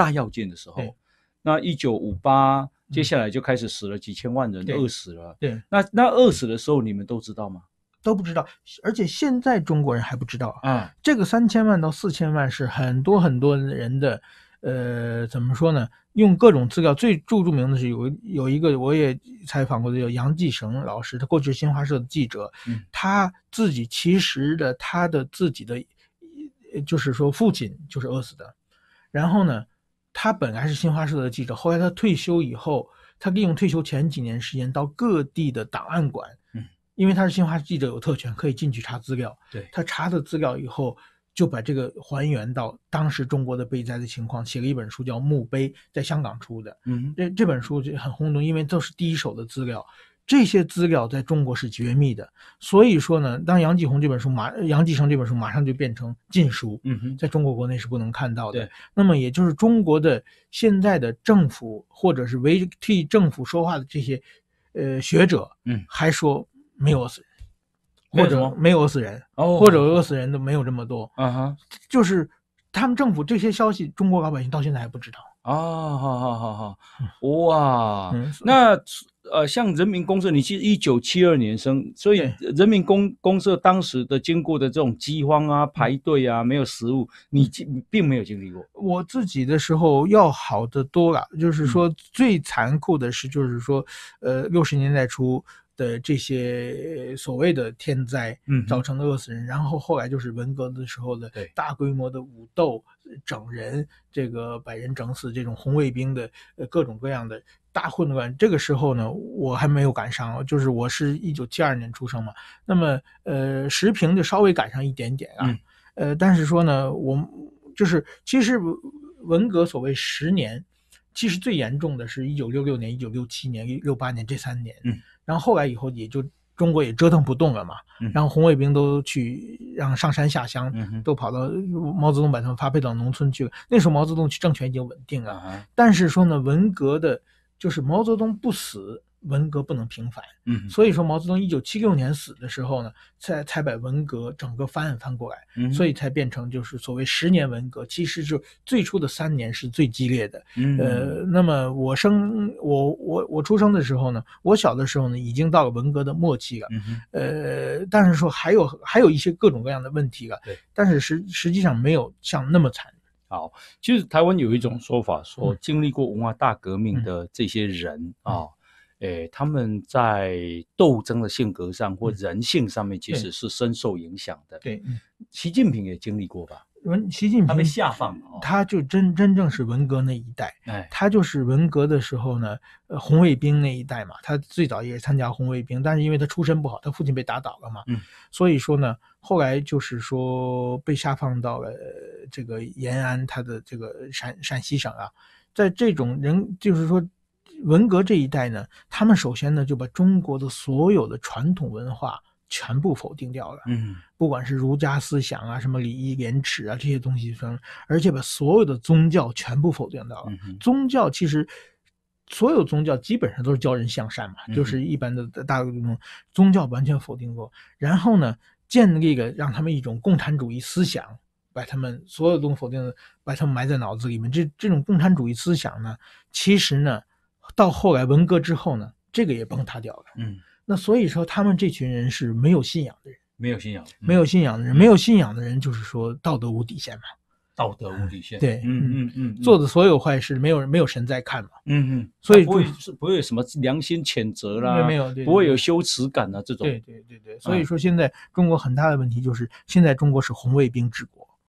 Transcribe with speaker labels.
Speaker 1: 大要件的时候，那一九五八，接下来就开始死了几千万人，饿死了。对，
Speaker 2: 那那饿死的时候，你们都知道吗？都不知道，而且现在中国人还不知道。嗯，这个三千万到四千万是很多很多人的，呃，怎么说呢？用各种资料，最著著名的是有有一个我也采访过的叫杨继绳老师，他过去新华社的记者，他自己其实的他的自己的，就是说父亲就是饿死的，然后呢？他本来是新华社的记者，后来他退休以后，他利用退休前几年时间到各地的档案馆，嗯，因为他是新华社记者有特权可以进去查资料，对他查的资料以后就把这个还原到当时中国的被灾的情况，写了一本书叫《墓碑》，在香港出的，嗯，这这本书就很轰动，因为都是第一手的资料。这些资料在中国是绝密的，所以说呢，当杨继红这本书、马杨继生这本书马上就变成禁书，嗯，哼，在中国国内是不能看到的。那么也就是中国的现在的政府，或者是为替政府说话的这些，呃，学者，嗯，还说没有死，人，或者没有饿死人，哦，或者饿死人都没有这么多，啊哈，就是他们政府这些消息，中国老百姓到现在还不知道哦，好好好好，哇，那。呃，像人
Speaker 1: 民公社，你其实一九七二年生，所以人民公公社当时的经过的这种饥荒啊、排队啊、没有食物，你并并没有经历过。
Speaker 2: 我自己的时候要好的多了，就是说最残酷的是，就是说，呃，六十年代初的这些所谓的天灾，嗯，造成的饿死人，然后后来就是文革的时候的，大规模的武斗、整人，这个把人整死，这种红卫兵的，呃，各种各样的。大混乱，这个时候呢，我还没有赶上，就是我是一九七二年出生嘛，那么呃，时平就稍微赶上一点点啊，呃，但是说呢，我就是其实文革所谓十年，其实最严重的是一九六六年、一九六七年、一六八年这三年，嗯，然后后来以后也就中国也折腾不动了嘛，然后红卫兵都去让上山下乡，嗯，都跑到毛泽东把他们发配到农村去了，那时候毛泽东政权已经稳定了，但是说呢，文革的。就是毛泽东不死，文革不能平反。嗯，所以说毛泽东一九七六年死的时候呢，才才把文革整个翻案翻过来，所以才变成就是所谓十年文革。其实就最初的三年是最激烈的。呃，那么我生我我我出生的时候呢，我小的时候呢，已经到了文革的末期了。呃，但是说还有还有一些各种各样的问题了。但是实实际上没有像那么惨。好，其实台湾有一种
Speaker 1: 说法，说经历过文化大革命的这些人啊，诶，他们在斗争的性格上或人性上面，其实是深受影响
Speaker 2: 的。对，习近平也经历过吧？文习近平他被下放了，他就真真正是文革那一代。哎，他就是文革的时候呢，红卫兵那一代嘛。他最早也参加红卫兵，但是因为他出身不好，他父亲被打倒了嘛。嗯，所以说呢，后来就是说被下放到了。这个延安，它的这个陕陕西省啊，在这种人就是说，文革这一代呢，他们首先呢就把中国的所有的传统文化全部否定掉了，嗯，不管是儒家思想啊，什么礼义廉耻啊这些东西，而且把所有的宗教全部否定掉了。宗教其实，所有宗教基本上都是教人向善嘛，就是一般的大多数宗教完全否定过。然后呢，建立了让他们一种共产主义思想。把他们所有都否定了，把他们埋在脑子里面。这这种共产主义思想呢，其实呢，到后来文革之后呢，这个也崩塌掉了。嗯，那所以说他们这群人是没有信仰的人，
Speaker 1: 没有信仰，没
Speaker 2: 有信仰的人，没有信仰的人就是说道德无底线嘛，
Speaker 1: 道德无底线。对，嗯嗯嗯，做的
Speaker 2: 所有坏事没有没有神在看嘛，嗯嗯，所以不会
Speaker 1: 是不会有什么良心谴责啦，没有，不会有羞耻感呐这种。对对对对，所以说
Speaker 2: 现在中国很大的问题就是现在中国是红卫兵治国。